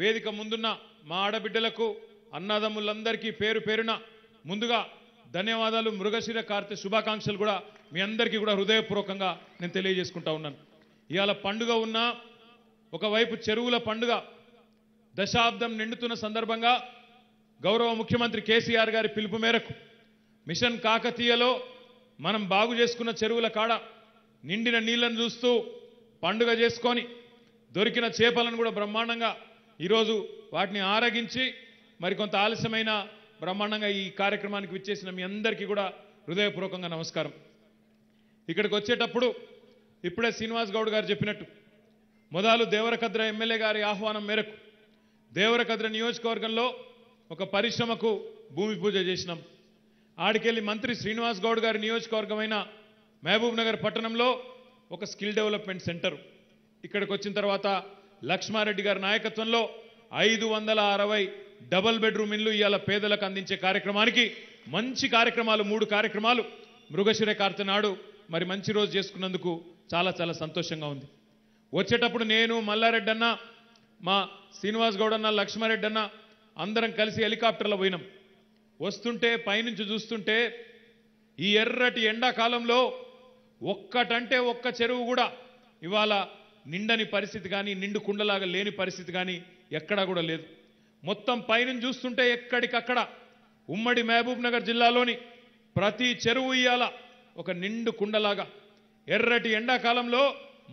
వేదిక ముందున్న మా ఆడబిడ్డలకు అన్నదమ్ములందరికీ పేరు పేరున ముందుగా ధన్యవాదాలు మృగశిర కార్తె శుభాకాంక్షలు కూడా మీ అందరికీ కూడా హృదయపూర్వకంగా నేను తెలియజేసుకుంటా ఉన్నాను ఇవాళ పండుగ ఉన్నా ఒకవైపు చెరువుల పండుగ దశాబ్దం నిండుతున్న సందర్భంగా గౌరవ ముఖ్యమంత్రి కేసీఆర్ గారి పిలుపు మేరకు మిషన్ కాకతీయలో మనం బాగు చేసుకున్న చెరువుల కాడ నిండిన నీళ్లను చూస్తూ పండుగ చేసుకొని దొరికిన చేపలను కూడా బ్రహ్మాండంగా ఈరోజు వాటిని ఆరగించి మరికొంత ఆలస్యమైన బ్రహ్మాండంగా ఈ కార్యక్రమానికి విచ్చేసిన మీ అందరికీ కూడా హృదయపూర్వకంగా నమస్కారం ఇక్కడికి వచ్చేటప్పుడు ఇప్పుడే శ్రీనివాస్ గౌడ్ గారు చెప్పినట్టు మొదలు దేవరకద్ర ఎమ్మెల్యే గారి ఆహ్వానం మేరకు దేవరకద్ర నియోజకవర్గంలో ఒక పరిశ్రమకు భూమి పూజ చేసినాం ఆడికెళ్ళి మంత్రి శ్రీనివాస్ గౌడ్ గారి నియోజకవర్గమైన మహబూబ్ నగర్ పట్టణంలో ఒక స్కిల్ డెవలప్మెంట్ సెంటర్ ఇక్కడికి వచ్చిన తర్వాత లక్ష్మారెడ్డి గారి నాయకత్వంలో ఐదు వందల అరవై డబల్ బెడ్రూమ్ ఇల్లు ఇవాళ పేదలకు అందించే కార్యక్రమానికి మంచి కార్యక్రమాలు మూడు కార్యక్రమాలు మృగశిర కార్తెనాడు మరి మంచి రోజు చేసుకున్నందుకు చాలా చాలా సంతోషంగా ఉంది వచ్చేటప్పుడు నేను మల్లారెడ్డి అన్న మా శ్రీనివాస్ గౌడ్ అన్న లక్ష్మారెడ్డి అన్న అందరం కలిసి హెలికాప్టర్లో పోయినాం వస్తుంటే పైనుంచి చూస్తుంటే ఈ ఎర్రటి ఎండాకాలంలో ఒక్కటంటే ఒక్క చెరువు కూడా ఇవాళ నిండని పరిస్థితి కానీ నిండు కుండలాగా లేని పరిస్థితి కానీ ఎక్కడా కూడా లేదు మొత్తం పైన చూస్తుంటే ఎక్కడికక్కడ ఉమ్మడి మహబూబ్ నగర్ జిల్లాలోని ప్రతి చెరువు ఇయ్యాల ఒక నిండు కుండలాగా ఎర్రటి ఎండాకాలంలో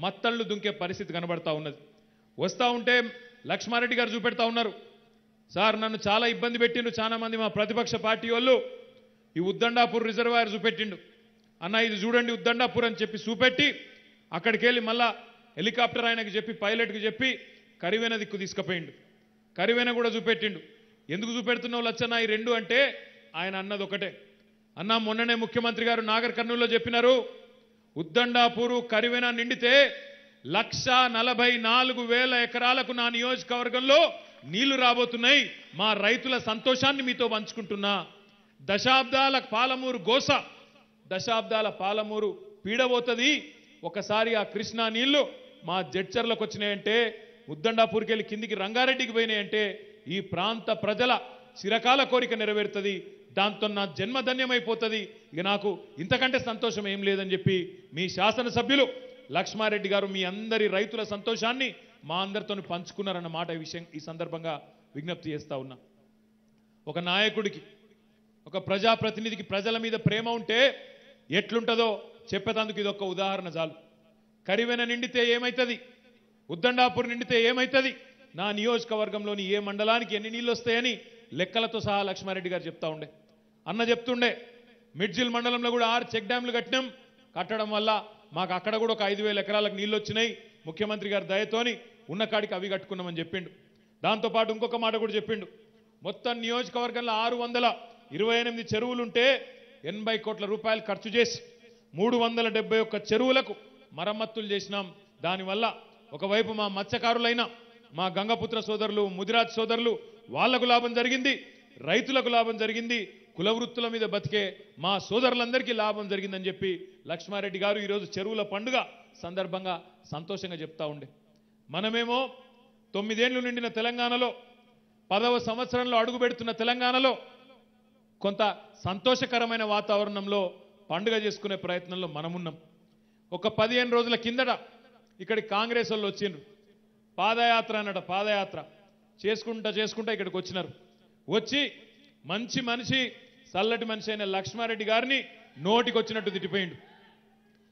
మత్తళ్ళు దుంకే పరిస్థితి కనబడతా ఉన్నది వస్తూ ఉంటే లక్ష్మారెడ్డి గారు చూపెడతా ఉన్నారు సార్ నన్ను చాలా ఇబ్బంది పెట్టిండు చాలామంది మా ప్రతిపక్ష పార్టీ వాళ్ళు ఈ ఉద్దండాపూర్ రిజర్వాయర్ చూపెట్టిండు అన్న ఇది చూడండి ఉద్దండాపూర్ అని చెప్పి చూపెట్టి అక్కడికి వెళ్ళి మళ్ళా హెలికాప్టర్ ఆయనకు చెప్పి పైలట్కి చెప్పి కరివేన దిక్కు తీసుకుపోయిండు కరివేన కూడా చూపెట్టిండు ఎందుకు చూపెడుతున్నావు లచ్చన్న ఈ రెండు అంటే ఆయన అన్నది ఒకటే అన్న మొన్ననే ముఖ్యమంత్రి గారు నాగర్ కర్నూలులో చెప్పినారు ఉద్దండాపూరు కరివేన నిండితే లక్ష నలభై నాలుగు వేల ఎకరాలకు నా నియోజకవర్గంలో నీళ్లు రాబోతున్నాయి మా రైతుల సంతోషాన్ని మీతో పంచుకుంటున్నా దశాబ్దాల పాలమూరు గోస దశాబ్దాల పాలమూరు పీడబోతుంది ఒకసారి ఆ కృష్ణా నీళ్లు మా జడ్చర్లకు వచ్చినాయంటే ఉద్దండాపూర్కి వెళ్ళి కిందికి రంగారెడ్డికి పోయినాయంటే ఈ ప్రాంత ప్రజల చిరకాల కోరిక నెరవేరుతుంది దాంతో నా జన్మధన్యమైపోతుంది ఇక నాకు ఇంతకంటే సంతోషం ఏం లేదని చెప్పి మీ శాసనసభ్యులు లక్ష్మారెడ్డి గారు మీ అందరి రైతుల సంతోషాన్ని మా అందరితో పంచుకున్నారన్న మాట ఈ విషయం ఈ సందర్భంగా విజ్ఞప్తి చేస్తా ఉన్నా ఒక నాయకుడికి ఒక ప్రజాప్రతినిధికి ప్రజల మీద ప్రేమ ఉంటే ఎట్లుంటుందో చెప్పేటందుకు ఇది ఒక ఉదాహరణ చాలు కరివెన నిండితే ఏమవుతుంది ఉద్దండాపూర్ నిండితే ఏమవుతుంది నా నియోజకవర్గంలోని ఏ మండలానికి ఎన్ని నీళ్ళు వస్తాయని లెక్కలతో సహా లక్ష్మారెడ్డి గారు చెప్తా ఉండే అన్న చెప్తుండే మిడ్జిల్ మండలంలో కూడా ఆరు చెక్ డ్యాంలు కట్టినాం కట్టడం వల్ల మాకు అక్కడ కూడా ఒక ఐదు ఎకరాలకు నీళ్ళు వచ్చినాయి ముఖ్యమంత్రి గారి దయతోని ఉన్న కాడికి అవి కట్టుకున్నామని చెప్పిండు దాంతోపాటు ఇంకొక మాట కూడా చెప్పిండు మొత్తం నియోజకవర్గంలో ఆరు వందల ఇరవై ఎనిమిది చెరువులుంటే ఎనభై కోట్ల రూపాయలు ఖర్చు చేసి మూడు వందల డెబ్బై ఒక్క చెరువులకు మరమ్మతులు చేసినాం దానివల్ల ఒకవైపు మా మత్స్యకారులైన మా గంగపుత్ర సోదరులు ముదిరాజ్ సోదరులు వాళ్లకు లాభం జరిగింది రైతులకు లాభం జరిగింది కుల వృత్తుల మీద బతికే మా సోదరులందరికీ లాభం జరిగిందని చెప్పి లక్ష్మారెడ్డి గారు ఈరోజు చెరువుల పండుగ సందర్భంగా సంతోషంగా చెప్తా ఉండే మనమేమో తొమ్మిదేండ్లు నిండిన తెలంగాణలో పదవ సంవత్సరంలో అడుగు పెడుతున్న తెలంగాణలో కొంత సంతోషకరమైన వాతావరణంలో పండుగ చేసుకునే ప్రయత్నంలో మనమున్నాం ఒక పదిహేను రోజుల కిందట ఇక్కడ కాంగ్రెస్ వాళ్ళు వచ్చిండ్రు పాదయాత్ర అన్నట పాదయాత్ర చేసుకుంటా చేసుకుంటా ఇక్కడికి వచ్చినారు వచ్చి మంచి మనిషి చల్లటి మనిషి అయిన లక్ష్మారెడ్డి గారిని నోటికి వచ్చినట్టు తిట్టిపోయిండు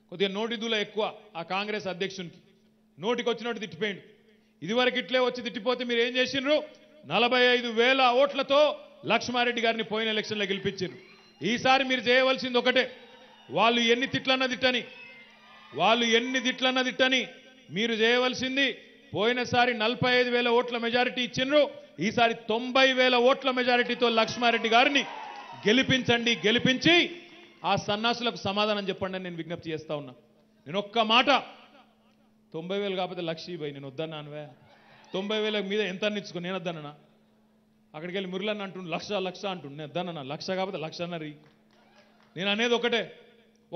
కొద్దిగా నోటిదుల ఎక్కువ ఆ కాంగ్రెస్ అధ్యక్షునికి నోటికి వచ్చినట్టు తిట్టిపోయిండు ఇదివరకు ఇట్లే వచ్చి తిట్టిపోతే మీరు ఏం చేసిండ్రు నలభై ఐదు వేల ఓట్లతో లక్ష్మారెడ్డి గారిని పోయిన ఎలక్షన్లో గెలిపించారు ఈసారి మీరు చేయవలసింది ఒకటే వాళ్ళు ఎన్ని తిట్లన్నా తిట్టని వాళ్ళు ఎన్ని దిట్లన్న దిట్టని మీరు చేయవలసింది పోయినసారి నలభై ఐదు వేల ఓట్ల మెజారిటీ ఇచ్చిండ్రు ఈసారి తొంభై వేల ఓట్ల మెజారిటీతో లక్ష్మారెడ్డి గారిని గెలిపించండి గెలిపించి ఆ సన్నాసులకు సమాధానం చెప్పండి నేను విజ్ఞప్తి చేస్తా ఉన్నా నేను ఒక్క మాట తొంభై వేలు కాకపోతే లక్ష ఇవ్వయి నేను వద్దన్నానువే తొంభై వేల మీద ఎంత నిచ్చుకో నేను వద్దన్నా అక్కడికి వెళ్ళి మురళన్న అంటుండు లక్ష లక్ష అంటుండు నేను వద్దన్నా లక్ష కాకపోతే లక్ష అన్నారు నేను అనేది ఒకటే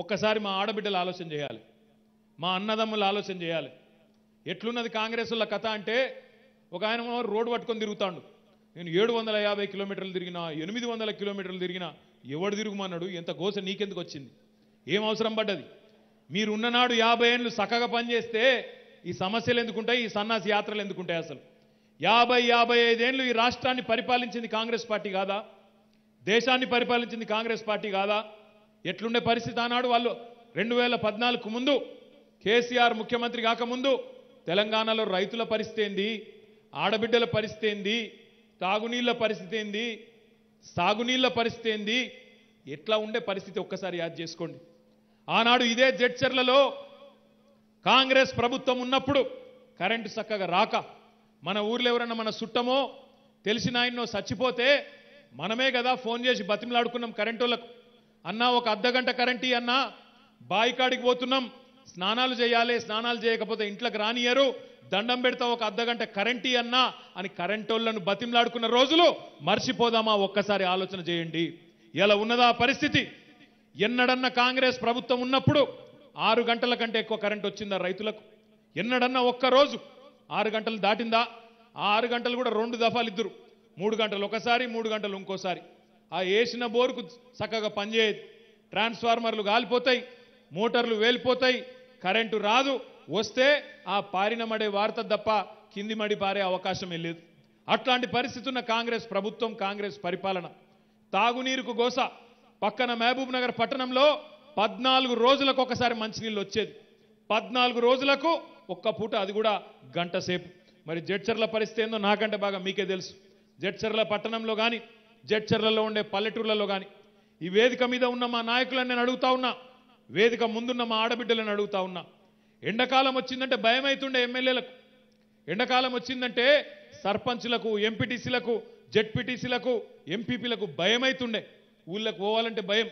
ఒక్కసారి మా ఆడబిడ్డలు ఆలోచన చేయాలి మా అన్నదమ్ములు ఆలోచన చేయాలి ఎట్లున్నది కాంగ్రెస్ల కథ అంటే ఒక ఆయన రోడ్డు పట్టుకొని తిరుగుతాడు నేను ఏడు వందల యాభై కిలోమీటర్లు తిరిగినా ఎనిమిది వందల కిలోమీటర్లు తిరిగినా ఎవడు తిరుగుమన్నాడు ఎంత ఘోష నీకెందుకు వచ్చింది ఏం అవసరం పడ్డది మీరు ఉన్ననాడు యాభై ఏళ్ళు చక్కగా పనిచేస్తే ఈ సమస్యలు ఎందుకుంటాయి ఈ సన్నాసి యాత్రలు ఎందుకుంటాయి అసలు యాభై యాభై ఐదేళ్ళు ఈ రాష్ట్రాన్ని పరిపాలించింది కాంగ్రెస్ పార్టీ కాదా దేశాన్ని పరిపాలించింది కాంగ్రెస్ పార్టీ కాదా ఎట్లుండే పరిస్థితి ఆనాడు వాళ్ళు రెండు వేల ముందు కేసీఆర్ ముఖ్యమంత్రి కాకముందు తెలంగాణలో రైతుల పరిస్థితి ఏంది ఆడబిడ్డల పరిస్థితి ఏంది తాగునీళ్ళ పరిస్థితి ఏంది సాగునీళ్ళ పరిస్థితి ఏంది ఎట్లా ఉండే పరిస్థితి ఒక్కసారి యాద్ చేసుకోండి ఆనాడు ఇదే జడ్చర్లలో కాంగ్రెస్ ప్రభుత్వం ఉన్నప్పుడు కరెంటు చక్కగా రాక మన ఊర్లో ఎవరన్నా మన చుట్టమో తెలిసిన ఆయన్నో చచ్చిపోతే మనమే కదా ఫోన్ చేసి బతిమలాడుకున్నాం కరెంటు వాళ్ళకు అన్నా ఒక అర్ధగంట కరెంటు అన్నా బాయికాడికి పోతున్నాం స్నానాలు చేయాలి స్నానాలు చేయకపోతే ఇంట్లోకి రానియరు దండం పెడతా ఒక అర్ధగంట కరెంటీ అన్నా అని కరెంటోళ్లను బతిమ్లాడుకున్న రోజులు మర్చిపోదామా ఒక్కసారి ఆలోచన చేయండి ఇలా ఉన్నదా పరిస్థితి ఎన్నడన్న కాంగ్రెస్ ప్రభుత్వం ఉన్నప్పుడు ఆరు గంటల కంటే ఎక్కువ కరెంట్ వచ్చిందా రైతులకు ఎన్నడన్నా ఒక్కరోజు ఆరు గంటలు దాటిందా ఆ ఆరు గంటలు కూడా రెండు దఫాలు ఇద్దరు మూడు గంటలు ఒకసారి మూడు గంటలు ఇంకోసారి ఆ వేసిన బోరుకు చక్కగా పనిచేయదు ట్రాన్స్ఫార్మర్లు గాలిపోతాయి మోటార్లు వేలిపోతాయి కరెంటు రాదు వస్తే ఆ పారినమడే వార్త తప్ప కింది మడి పారే అవకాశం లేదు అట్లాంటి పరిస్థితి ఉన్న కాంగ్రెస్ ప్రభుత్వం కాంగ్రెస్ పరిపాలన తాగునీరుకు గోస పక్కన మహబూబ్ నగర్ పట్టణంలో పద్నాలుగు రోజులకు ఒకసారి మంచినీళ్ళు వచ్చేది పద్నాలుగు రోజులకు ఒక్క పూట అది కూడా గంట మరి జడ్చర్ల పరిస్థితి ఏందో నాకంటే బాగా మీకే తెలుసు జడ్చర్ల పట్టణంలో కానీ జడ్చర్లలో ఉండే పల్లెటూర్లలో కానీ ఈ వేదిక మీద ఉన్న మా నాయకులను నేను అడుగుతా ఉన్నా వేదిక ముందున్న మా ఆడబిడ్డలను అడుగుతా ఉన్నా ఎండాకాలం వచ్చిందంటే భయం అవుతుండే ఎమ్మెల్యేలకు ఎండాకాలం వచ్చిందంటే సర్పంచ్లకు ఎంపీటీసీలకు జడ్పీటీసీలకు ఎంపీపీలకు భయం అవుతుండే ఊళ్ళకు పోవాలంటే భయం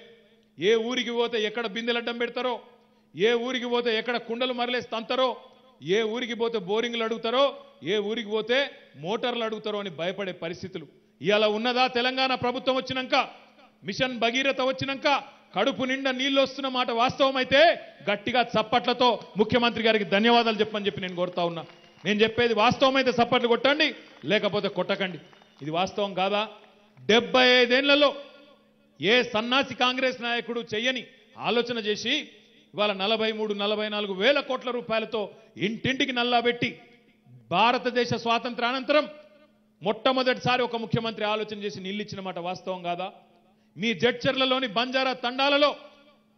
ఏ ఊరికి పోతే ఎక్కడ బిందెలడ్డం పెడతారో ఏ ఊరికి పోతే ఎక్కడ కుండలు మరలేసి తంతరో ఏ ఊరికి పోతే బోరింగ్లు అడుగుతారో ఏ ఊరికి పోతే మోటార్లు అడుగుతారో అని భయపడే పరిస్థితులు ఇలా ఉన్నదా తెలంగాణ ప్రభుత్వం వచ్చినాక మిషన్ భగీరథ వచ్చినాక కడుపు నిండా నీళ్ళు వస్తున్న మాట వాస్తవమైతే గట్టిగా చప్పట్లతో ముఖ్యమంత్రి గారికి ధన్యవాదాలు చెప్పమని చెప్పి నేను కోరుతా ఉన్నా నేను చెప్పేది వాస్తవమైతే చప్పట్లు కొట్టండి లేకపోతే కొట్టకండి ఇది వాస్తవం కాదా డెబ్బై ఐదేళ్లలో ఏ సన్నాసి కాంగ్రెస్ నాయకుడు చెయ్యని ఆలోచన చేసి ఇవాళ నలభై మూడు నలభై నాలుగు వేల కోట్ల రూపాయలతో ఇంటింటికి నల్లాబెట్టి భారతదేశ స్వాతంత్ర అనంతరం మొట్టమొదటిసారి ఒక ముఖ్యమంత్రి ఆలోచన చేసి నిల్లిచ్చిన మాట వాస్తవం కాదా మీ జడ్చర్లలోని బంజారా తండాలలో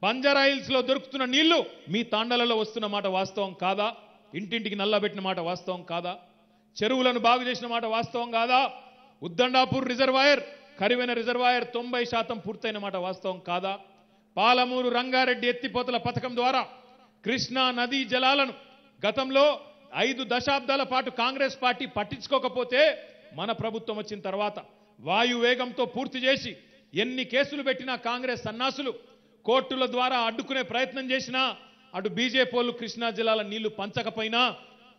బంజారా లో దొరుకుతున్న నీళ్లు మీ తాండాలలో వస్తున్న మాట వాస్తవం కాదా ఇంటింటికి నల్లబెట్టిన మాట వాస్తవం కాదా చెరువులను బాగు చేసిన మాట వాస్తవం కాదా ఉద్దండాపూర్ రిజర్వాయర్ కరివైన రిజర్వాయర్ తొంభై శాతం పూర్తయిన మాట వాస్తవం కాదా పాలమూరు రంగారెడ్డి ఎత్తిపోతల పథకం ద్వారా కృష్ణా నదీ జలాలను గతంలో ఐదు దశాబ్దాల పాటు కాంగ్రెస్ పార్టీ పట్టించుకోకపోతే మన ప్రభుత్వం వచ్చిన తర్వాత వాయు వేగంతో పూర్తి చేసి ఎన్ని కేసులు పెట్టినా కాంగ్రెస్ సన్నాసులు కోర్టుల ద్వారా అడ్డుకునే ప్రయత్నం చేసినా అటు వాళ్ళు కృష్ణా జిల్లాల నీళ్లు పంచకపోయినా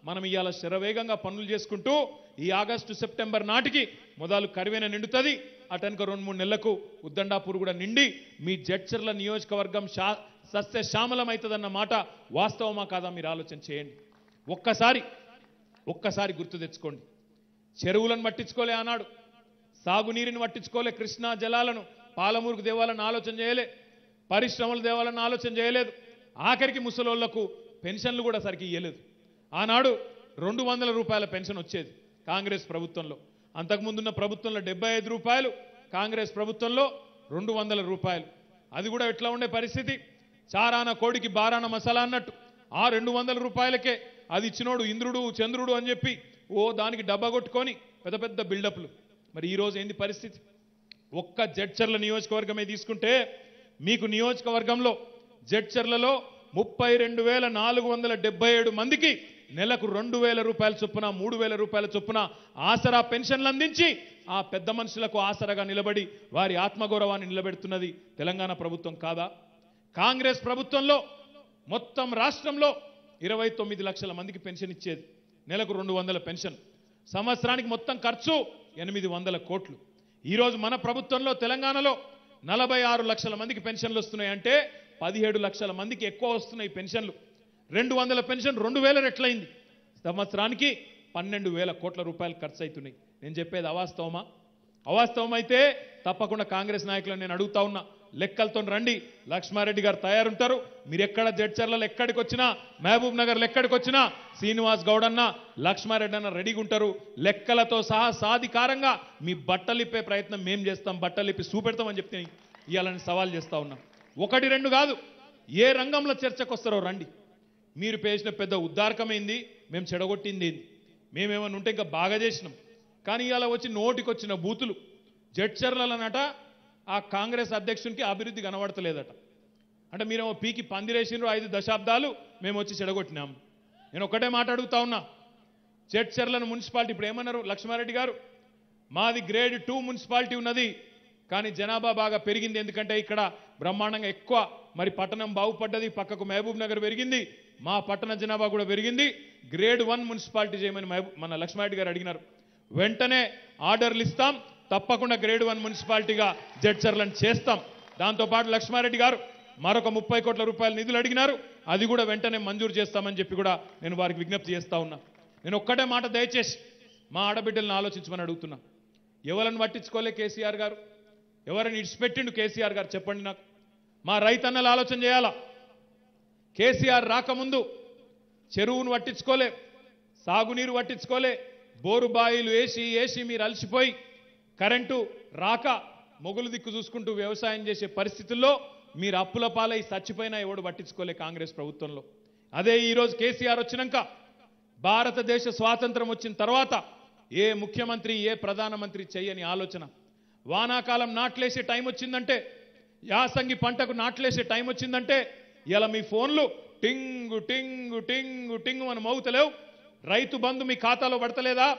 మనం ఇవాళ శరవేగంగా పనులు చేసుకుంటూ ఈ ఆగస్టు సెప్టెంబర్ నాటికి మొదలు కరివేన నిండుతుంది అటనుక రెండు మూడు నెలలకు ఉద్దండాపూర్ కూడా నిండి మీ జడ్చర్ల నియోజకవర్గం శా సస్యశ్యామలమవుతుందన్న మాట వాస్తవమా కాదా మీరు ఆలోచన చేయండి ఒక్కసారి ఒక్కసారి గుర్తు తెచ్చుకోండి చెరువులను పట్టించుకోలే అన్నాడు సాగునీరుని పట్టించుకోలే కృష్ణా జలాలను పాలమూరుకు దేవాలని ఆలోచన చేయలే పరిశ్రమలు దేవాలని ఆలోచన చేయలేదు ఆఖరికి ముసలోళ్లకు పెన్షన్లు కూడా సరికి ఇయ్యలేదు ఆనాడు రెండు వందల రూపాయల పెన్షన్ వచ్చేది కాంగ్రెస్ ప్రభుత్వంలో అంతకుముందున్న ప్రభుత్వంలో డెబ్బై ఐదు రూపాయలు కాంగ్రెస్ ప్రభుత్వంలో రెండు వందల రూపాయలు అది కూడా ఎట్లా ఉండే పరిస్థితి చారాన కోడికి బారాన మసాలా అన్నట్టు ఆ రెండు వందల రూపాయలకే అది ఇచ్చినోడు ఇంద్రుడు చంద్రుడు అని చెప్పి ఓ దానికి డబ్బా కొట్టుకొని పెద్ద పెద్ద బిల్డప్లు మరి ఈరోజు ఏంది పరిస్థితి ఒక్క జడ్చర్ల నియోజకవర్గమే తీసుకుంటే మీకు నియోజకవర్గంలో జడ్చర్లలో ముప్పై రెండు వేల నాలుగు వందల డెబ్బై ఏడు మందికి నెలకు రెండు వేల రూపాయల చొప్పున మూడు వేల రూపాయల చొప్పున ఆసరా పెన్షన్లు అందించి ఆ పెద్ద మనుషులకు ఆసరాగా నిలబడి వారి ఆత్మగౌరవాన్ని నిలబెడుతున్నది తెలంగాణ ప్రభుత్వం కాదా కాంగ్రెస్ ప్రభుత్వంలో మొత్తం రాష్ట్రంలో ఇరవై తొమ్మిది లక్షల మందికి పెన్షన్ ఇచ్చేది నెలకు రెండు వందల పెన్షన్ సంవత్సరానికి మొత్తం ఖర్చు ఎనిమిది వందల కోట్లు ఈరోజు మన ప్రభుత్వంలో తెలంగాణలో నలభై ఆరు లక్షల మందికి పెన్షన్లు వస్తున్నాయి అంటే పదిహేడు లక్షల మందికి ఎక్కువ వస్తున్నాయి పెన్షన్లు రెండు వందల పెన్షన్ రెండు వేల రెట్లయింది సంవత్సరానికి పన్నెండు వేల కోట్ల రూపాయలు ఖర్చు అవుతున్నాయి నేను చెప్పేది అవాస్తవమా అవాస్తవం అయితే తప్పకుండా కాంగ్రెస్ నాయకులను నేను అడుగుతా ఉన్నా లెక్కలతో రండి లక్ష్మారెడ్డి గారు తయారుంటారు మీరు ఎక్కడ జడ్చర్లలో ఎక్కడికి వచ్చినా మహబూబ్ నగర్లో ఎక్కడికి వచ్చినా శ్రీనివాస్ గౌడ్ అన్న లక్ష్మారెడ్డి అన్న రెడీగా ఉంటారు లెక్కలతో సహా సాధికారంగా మీ బట్టలిప్పే ప్రయత్నం మేము చేస్తాం బట్టలిప్పి చూపెడతామని చెప్తే ఇవాళని సవాల్ చేస్తా ఉన్నాం ఒకటి రెండు కాదు ఏ రంగంలో చర్చకు వస్తారో రండి మీరు పేసిన పెద్ద ఉద్దారకమైంది మేము చెడగొట్టింది ఏంది మేమేమైనా ఉంటే ఇంకా బాగా చేసినాం కానీ ఇవాళ వచ్చి నోటికొచ్చిన బూతులు జడ్చర్లనట ఆ కాంగ్రెస్ అధ్యక్షునికి అభివృద్ధి కనబడతలేదట అంటే మీరేమో పీకి పందిరేసినారు ఐదు దశాబ్దాలు మేము వచ్చి చెడగొట్టినాం నేను ఒకటే మాట అడుగుతా ఉన్నా చెట్చెర్లను మున్సిపాలిటీ ఇప్పుడు ఏమన్నారు లక్ష్మారెడ్డి గారు మాది గ్రేడ్ టూ మున్సిపాలిటీ ఉన్నది కానీ జనాభా బాగా పెరిగింది ఎందుకంటే ఇక్కడ బ్రహ్మాండంగా ఎక్కువ మరి పట్టణం బాగుపడ్డది పక్కకు మహబూబ్ నగర్ పెరిగింది మా పట్టణ జనాభా కూడా పెరిగింది గ్రేడ్ వన్ మున్సిపాలిటీ చేయమని మన లక్ష్మారెడ్డి గారు అడిగినారు వెంటనే ఆర్డర్లు ఇస్తాం తప్పకుండా గ్రేడ్ వన్ మున్సిపాలిటీగా జడ్చర్లను చేస్తాం దాంతోపాటు లక్ష్మారెడ్డి గారు మరొక ముప్పై కోట్ల రూపాయల నిధులు అడిగినారు అది కూడా వెంటనే మంజూరు చేస్తామని చెప్పి కూడా నేను వారికి విజ్ఞప్తి చేస్తా ఉన్నా నేను ఒక్కటే మాట దయచేసి మా ఆడబిడ్డలను ఆలోచించమని అడుగుతున్నా ఎవరిని పట్టించుకోలే కేసీఆర్ గారు ఎవరిని ఇడిచిపెట్టిండు కేసీఆర్ గారు చెప్పండి నాకు మా రైతన్నలు ఆలోచన చేయాలా కేసీఆర్ రాకముందు చెరువును పట్టించుకోలే సాగునీరు పట్టించుకోలే బోరు బాయిలు వేసి వేసి మీరు అలసిపోయి కరెంటు రాక మొగులు దిక్కు చూసుకుంటూ వ్యవసాయం చేసే పరిస్థితుల్లో మీరు అప్పుల పాలై చచ్చిపోయినా ఎవడు పట్టించుకోలే కాంగ్రెస్ ప్రభుత్వంలో అదే ఈరోజు కేసీఆర్ వచ్చినాక భారతదేశ స్వాతంత్రం వచ్చిన తర్వాత ఏ ముఖ్యమంత్రి ఏ ప్రధానమంత్రి చేయని ఆలోచన వానాకాలం నాట్లేసే టైం వచ్చిందంటే యాసంగి పంటకు నాట్లేసే టైం వచ్చిందంటే ఇలా మీ ఫోన్లు టింగు టింగు టింగు టింగు అని మోగుతలేవు రైతు బంధు మీ ఖాతాలో పడతలేదా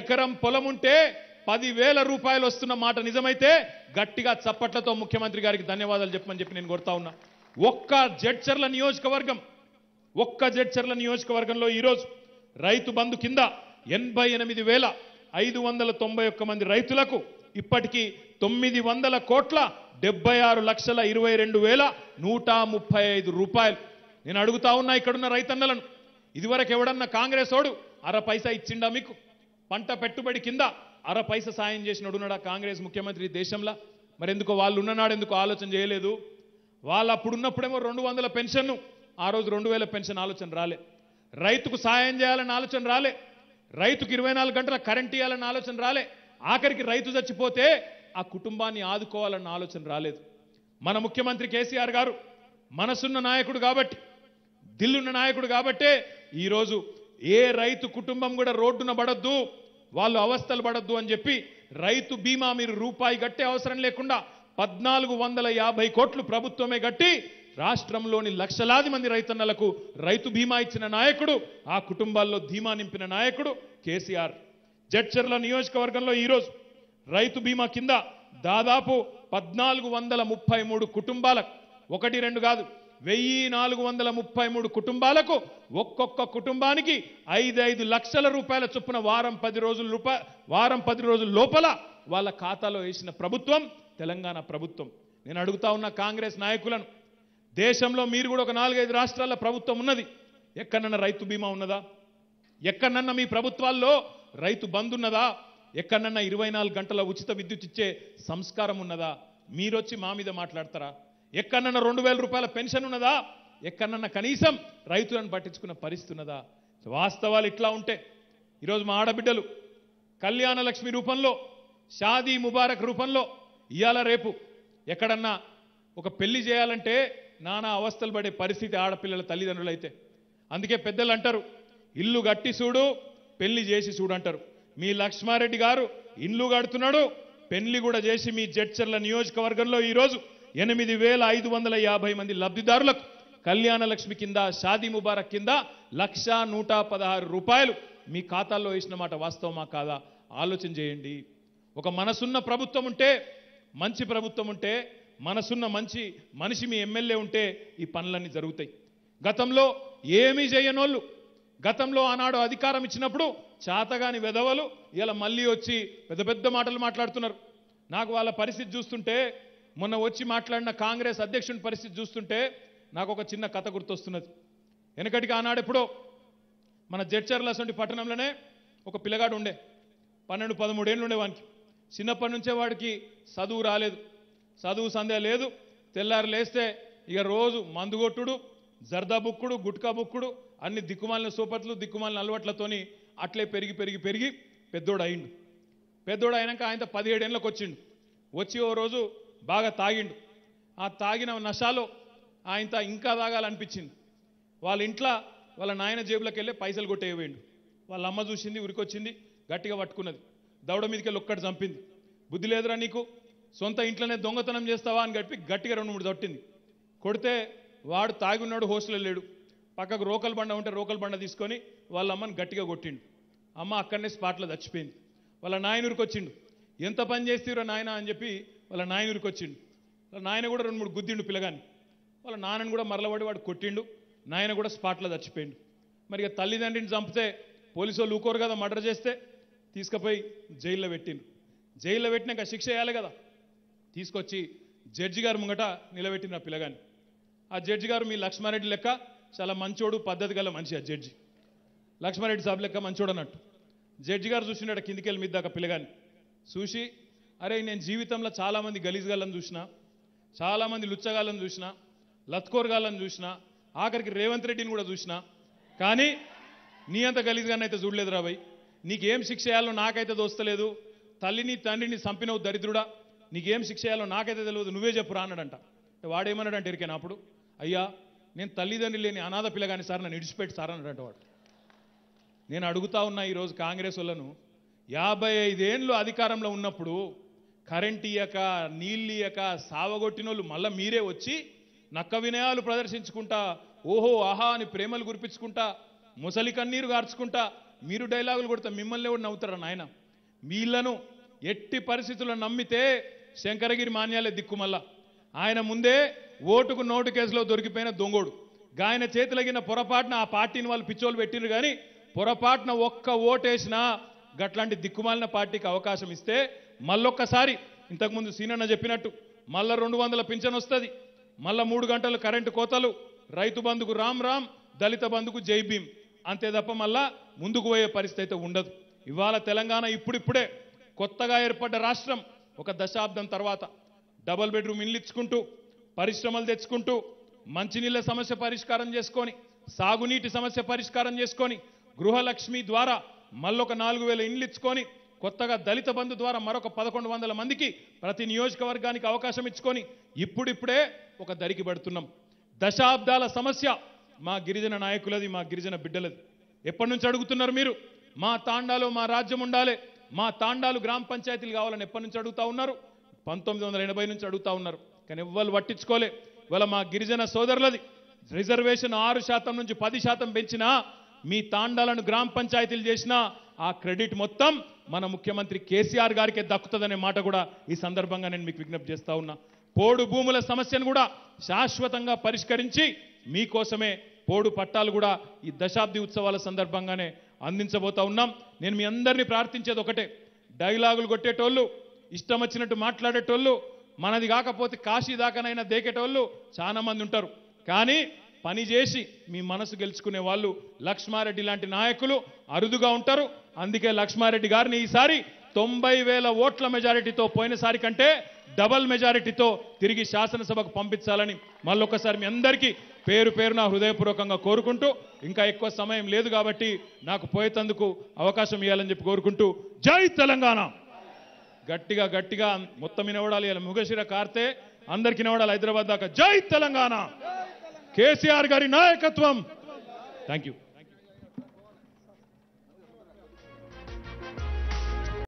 ఎకరం పొలం ఉంటే పదివేల రూపాయలు వస్తున్న మాట నిజమైతే గట్టిగా చప్పట్లతో ముఖ్యమంత్రి గారికి ధన్యవాదాలు చెప్పమని చెప్పి నేను కొడతా ఉన్నా ఒక్క జడ్చర్ల నియోజకవర్గం ఒక్క జడ్చర్ల నియోజకవర్గంలో ఈరోజు రైతు బంధు కింద ఎనభై ఎనిమిది వేల ఐదు వందల తొంభై ఒక్క మంది రైతులకు ఇప్పటికీ తొమ్మిది వందల కోట్ల డెబ్బై ఆరు లక్షల ఇరవై రెండు వేల నూట ముప్పై ఐదు రూపాయలు నేను అడుగుతా ఉన్నా ఇక్కడున్న రైతన్నలను ఇదివరకు ఎవడన్నా కాంగ్రెస్ ఓడు అర పైసా ఇచ్చిండా మీకు పంట పెట్టుబడి కింద అర పైస సాయం చేసినోడు ఉన్నాడా కాంగ్రెస్ ముఖ్యమంత్రి దేశంలో మరి ఎందుకు వాళ్ళు ఉన్ననాడు ఎందుకు ఆలోచన చేయలేదు వాళ్ళు అప్పుడున్నప్పుడేమో రెండు వందల పెన్షన్ను ఆ రోజు రెండు వేల పెన్షన్ ఆలోచన రాలే రైతుకు సాయం చేయాలని ఆలోచన రాలే రైతుకు ఇరవై నాలుగు గంటల కరెంట్ ఇవ్వాలన్న ఆలోచన రాలే ఆఖరికి రైతు చచ్చిపోతే ఆ కుటుంబాన్ని ఆదుకోవాలన్న ఆలోచన రాలేదు మన ముఖ్యమంత్రి కేసీఆర్ గారు మనసున్న నాయకుడు కాబట్టి దిల్లున్న నాయకుడు కాబట్టే ఈరోజు ఏ రైతు కుటుంబం కూడా రోడ్డున పడద్దు వాళ్ళు అవస్థలు పడద్దు అని చెప్పి రైతు బీమా మీరు రూపాయి కట్టే అవసరం లేకుండా పద్నాలుగు వందల యాభై కోట్లు ప్రభుత్వమే కట్టి రాష్ట్రంలోని లక్షలాది మంది రైతన్నలకు రైతు బీమా ఇచ్చిన నాయకుడు ఆ కుటుంబాల్లో ధీమా నింపిన నాయకుడు కేసీఆర్ జడ్చర్ల నియోజకవర్గంలో ఈరోజు రైతు బీమా కింద దాదాపు పద్నాలుగు వందల ముప్పై మూడు కుటుంబాలకు ఒకటి రెండు కాదు వెయ్యి నాలుగు వందల ముప్పై మూడు కుటుంబాలకు ఒక్కొక్క కుటుంబానికి ఐదు ఐదు లక్షల రూపాయల చొప్పున వారం పది రోజుల రూప వారం పది రోజుల లోపల వాళ్ళ ఖాతాలో వేసిన ప్రభుత్వం తెలంగాణ ప్రభుత్వం నేను అడుగుతా ఉన్న కాంగ్రెస్ నాయకులను దేశంలో మీరు కూడా ఒక నాలుగైదు రాష్ట్రాల ప్రభుత్వం ఉన్నది ఎక్కడన్నా రైతు బీమా ఉన్నదా ఎక్కడన్నా మీ ప్రభుత్వాల్లో రైతు బంద్ ఉన్నదా ఎక్కడన్నా ఇరవై గంటల ఉచిత విద్యుత్ ఇచ్చే సంస్కారం ఉన్నదా మీరొచ్చి మా మీద మాట్లాడతారా ఎక్కడన్నా రెండు వేల రూపాయల పెన్షన్ ఉన్నదా ఎక్కడన్నా కనీసం రైతులను పట్టించుకున్న పరిస్థితి ఉన్నదా వాస్తవాలు ఇట్లా ఉంటే ఈరోజు మా ఆడబిడ్డలు కళ్యాణ లక్ష్మి రూపంలో షాదీ ముబారక్ రూపంలో ఇవాళ రేపు ఎక్కడన్నా ఒక పెళ్లి చేయాలంటే నానా అవస్థలు పడే పరిస్థితి ఆడపిల్లల తల్లిదండ్రులు అయితే అందుకే పెద్దలు అంటారు ఇల్లు కట్టి చూడు పెళ్లి చేసి చూడు అంటారు మీ లక్ష్మారెడ్డి గారు ఇల్లు కడుతున్నాడు పెళ్లి కూడా చేసి మీ జడ్చర్ల నియోజకవర్గంలో ఈరోజు ఎనిమిది వేల ఐదు వందల యాభై మంది లబ్ధిదారులకు కళ్యాణ లక్ష్మి కింద షాదీ ముబారక్ కింద లక్ష నూట పదహారు రూపాయలు మీ ఖాతాల్లో వేసిన మాట వాస్తవమా కాదా ఆలోచన చేయండి ఒక మనసున్న ప్రభుత్వం ఉంటే మంచి ప్రభుత్వం ఉంటే మనసున్న మంచి మనిషి మీ ఎమ్మెల్యే ఉంటే ఈ పనులన్నీ జరుగుతాయి గతంలో ఏమీ చేయనోళ్ళు గతంలో ఆనాడు అధికారం ఇచ్చినప్పుడు చాతగాని వెధవలు ఇలా మళ్ళీ వచ్చి పెద్ద పెద్ద మాటలు మాట్లాడుతున్నారు నాకు వాళ్ళ పరిస్థితి చూస్తుంటే మొన్న వచ్చి మాట్లాడిన కాంగ్రెస్ అధ్యక్షుని పరిస్థితి చూస్తుంటే నాకు ఒక చిన్న కథ గుర్తొస్తున్నది వెనకటికి ఆనాడెప్పుడో మన జడ్చర్లసంటి పట్టణంలోనే ఒక పిల్లగాడు ఉండే పన్నెండు పదమూడేళ్ళు ఉండే వానికి చిన్నప్పటి నుంచే వాడికి చదువు రాలేదు చదువు సందేహ లేదు తెల్లారు లేస్తే ఇక రోజు మందుగొట్టుడు జర్దా బుక్కుడు గుట్కా బుక్కుడు అన్ని దిక్కుమాలిన సూపట్లు దిక్కుమాలిన అలవాట్లతోని అట్లే పెరిగి పెరిగి పెరిగి పెద్దోడు అయిండు పెద్దోడు అయినాక ఆయనతో పదిహేడేళ్ళకి వచ్చిండు వచ్చి ఓ రోజు బాగా తాగిండు ఆ తాగిన నషాలో ఆయన ఇంకా తాగాలనిపించింది వాళ్ళ ఇంట్లో వాళ్ళ నాయన జేబులకు వెళ్ళి పైసలు కొట్టేయబోయిండు వాళ్ళ అమ్మ చూసింది ఉరికొచ్చింది గట్టిగా పట్టుకున్నది దౌడ మీదకి వెళ్ళి ఒక్కటి చంపింది బుద్ధి లేదురా నీకు సొంత ఇంట్లోనే దొంగతనం చేస్తావా అని గడిపి గట్టిగా రెండు మూడు తొట్టింది కొడితే వాడు తాగి ఉన్నాడు హోస్టల్ లేడు పక్కకు రోకల్ బండ ఉంటే రోకల్ బండ తీసుకొని వాళ్ళ అమ్మని గట్టిగా కొట్టిండు అమ్మ అక్కడనే స్పాట్లో చచ్చిపోయింది వాళ్ళ నాయన ఉరికొచ్చిండు ఎంత పని చేస్తేరా నాయన అని చెప్పి వాళ్ళ నాయనూరికి వచ్చిండు వాళ్ళ నాయన కూడా రెండు మూడు గుద్దిండు పిల్లగాని వాళ్ళ నాన్నని కూడా మరలబడి వాడు కొట్టిండు నాయన కూడా స్పాట్లో చచ్చిపోయిండు మరి ఇక తల్లిదండ్రిని చంపితే పోలీసు వాళ్ళు ఊకోరు కదా మర్డర్ చేస్తే తీసుకుపోయి జైల్లో పెట్టిండు జైల్లో పెట్టినాక శిక్ష వేయాలి కదా తీసుకొచ్చి జడ్జి గారు ముంగట నిలబెట్టిన పిల్లగాని ఆ జడ్జి గారు మీ లక్ష్మారెడ్డి లెక్క చాలా మంచోడు పద్ధతి గల మనిషి ఆ జడ్జి లక్ష్మారెడ్డి సాబ్ లెక్క మంచోడు అన్నట్టు జడ్జి గారు చూసినాడు కిందికి వెళ్ళి మీద దాకా పిల్లగాని చూసి అరే నేను జీవితంలో చాలామంది గలీజ్గాలను చూసిన చాలామంది లుచ్చగాలను చూసిన లత్కోర్గాళ్ళని చూసిన ఆఖరికి రేవంత్ రెడ్డిని కూడా చూసిన కానీ నీ అంత గలీజ్గాన్ని అయితే చూడలేదు రాబాయ్ నీకేం శిక్ష చేయాలో నాకైతే దోస్తలేదు తల్లిని తండ్రిని చంపినవు దరిద్రుడా నీకేం శిక్ష చేయాలో నాకైతే తెలియదు నువ్వే చెప్పు రానడంట వాడేమన్నాడంటే ఇరికే అప్పుడు అయ్యా నేను తల్లిదండ్రులు లేని అనాథ పిల్లగాని సార్ నన్ను ఇడిచిపెట్టి సార్ అన్నాడంట వాడు నేను అడుగుతా ఉన్నా ఈరోజు కాంగ్రెస్ వాళ్ళను యాభై ఐదేళ్ళు అధికారంలో ఉన్నప్పుడు కరెంట్ ఇయ్యక నీళ్ళు ఇయ్యక సావగొట్టిన వాళ్ళు మళ్ళీ మీరే వచ్చి నక్క వినయాలు ప్రదర్శించుకుంటా ఓహో ఆహా అని ప్రేమలు గురిపించుకుంటా ముసలి కన్నీరు గార్చుకుంటా మీరు డైలాగులు కొడతా మిమ్మల్ని కూడా నవ్వుతారా నాయన మీళ్ళను ఎట్టి పరిస్థితుల్లో నమ్మితే శంకరగిరి మాన్యాలే మళ్ళా ఆయన ముందే ఓటుకు నోటు కేసులో దొరికిపోయిన దొంగోడు గాయన చేతులగిన పొరపాటున ఆ పార్టీని వాళ్ళు పిచ్చోలు పెట్టిరు కానీ పొరపాటున ఒక్క ఓటేసినా గట్లాంటి దిక్కుమాలిన పార్టీకి అవకాశం ఇస్తే మళ్ళొక్కసారి ఇంతకుముందు సీనన్న చెప్పినట్టు మళ్ళా రెండు వందల పింఛన్ వస్తుంది మళ్ళా మూడు గంటలు కరెంటు కోతలు రైతు బంధుకు రామ్ రామ్ దళిత బంధుకు జై భీమ్ అంతే తప్ప మళ్ళా ముందుకు పోయే పరిస్థితి అయితే ఉండదు ఇవాళ తెలంగాణ ఇప్పుడిప్పుడే కొత్తగా ఏర్పడ్డ రాష్ట్రం ఒక దశాబ్దం తర్వాత డబల్ బెడ్రూమ్ ఇల్లు ఇచ్చుకుంటూ పరిశ్రమలు తెచ్చుకుంటూ మంచినీళ్ళ సమస్య పరిష్కారం చేసుకొని సాగునీటి సమస్య పరిష్కారం చేసుకొని గృహలక్ష్మి ద్వారా మళ్ళొక నాలుగు వేల ఇండ్లు ఇచ్చుకొని కొత్తగా దళిత బంధు ద్వారా మరొక పదకొండు వందల మందికి ప్రతి నియోజకవర్గానికి అవకాశం ఇచ్చుకొని ఇప్పుడిప్పుడే ఒక దరికి పెడుతున్నాం దశాబ్దాల సమస్య మా గిరిజన నాయకులది మా గిరిజన బిడ్డలది ఎప్పటి నుంచి అడుగుతున్నారు మీరు మా తాండాలో మా రాజ్యం ఉండాలి మా తాండాలు గ్రామ పంచాయతీలు కావాలని ఎప్పటి నుంచి అడుగుతా ఉన్నారు పంతొమ్మిది వందల ఎనభై నుంచి అడుగుతా ఉన్నారు కానీ ఎవ్వరు పట్టించుకోలే ఇవాళ మా గిరిజన సోదరులది రిజర్వేషన్ ఆరు శాతం నుంచి పది శాతం పెంచినా మీ తాండాలను గ్రామ పంచాయతీలు చేసినా ఆ క్రెడిట్ మొత్తం మన ముఖ్యమంత్రి కేసీఆర్ గారికే దక్కుతుందనే మాట కూడా ఈ సందర్భంగా నేను మీకు విజ్ఞప్తి చేస్తా ఉన్నా పోడు భూముల సమస్యను కూడా శాశ్వతంగా పరిష్కరించి మీకోసమే పోడు పట్టాలు కూడా ఈ దశాబ్ది ఉత్సవాల సందర్భంగానే అందించబోతా ఉన్నాం నేను మీ అందరినీ ప్రార్థించేది ఒకటే డైలాగులు కొట్టేటోళ్ళు ఇష్టం వచ్చినట్టు మాట్లాడేటోళ్ళు మనది కాకపోతే కాశీ దాకానైనా దేకేటోళ్ళు చాలామంది ఉంటారు కానీ పని చేసి మీ మనసు గెలుచుకునే వాళ్ళు లక్ష్మారెడ్డి లాంటి నాయకులు అరుదుగా ఉంటారు అందుకే లక్ష్మారెడ్డి గారిని ఈసారి తొంభై వేల ఓట్ల మెజారిటీతో పోయినసారి కంటే డబల్ మెజారిటీతో తిరిగి శాసనసభకు పంపించాలని మళ్ళొకసారి మీ అందరికీ పేరు పేరున హృదయపూర్వకంగా కోరుకుంటూ ఇంకా ఎక్కువ సమయం లేదు కాబట్టి నాకు పోయేతందుకు అవకాశం ఇవ్వాలని చెప్పి కోరుకుంటూ జై తెలంగాణ గట్టిగా గట్టిగా మొత్తం వినవడాలి ఇలా ముగశిర కార్తే అందరికి వినవడాలి హైదరాబాద్ దాకా జై తెలంగాణ కేసీఆర్ గారి నాయకత్వం థ్యాంక్ యూ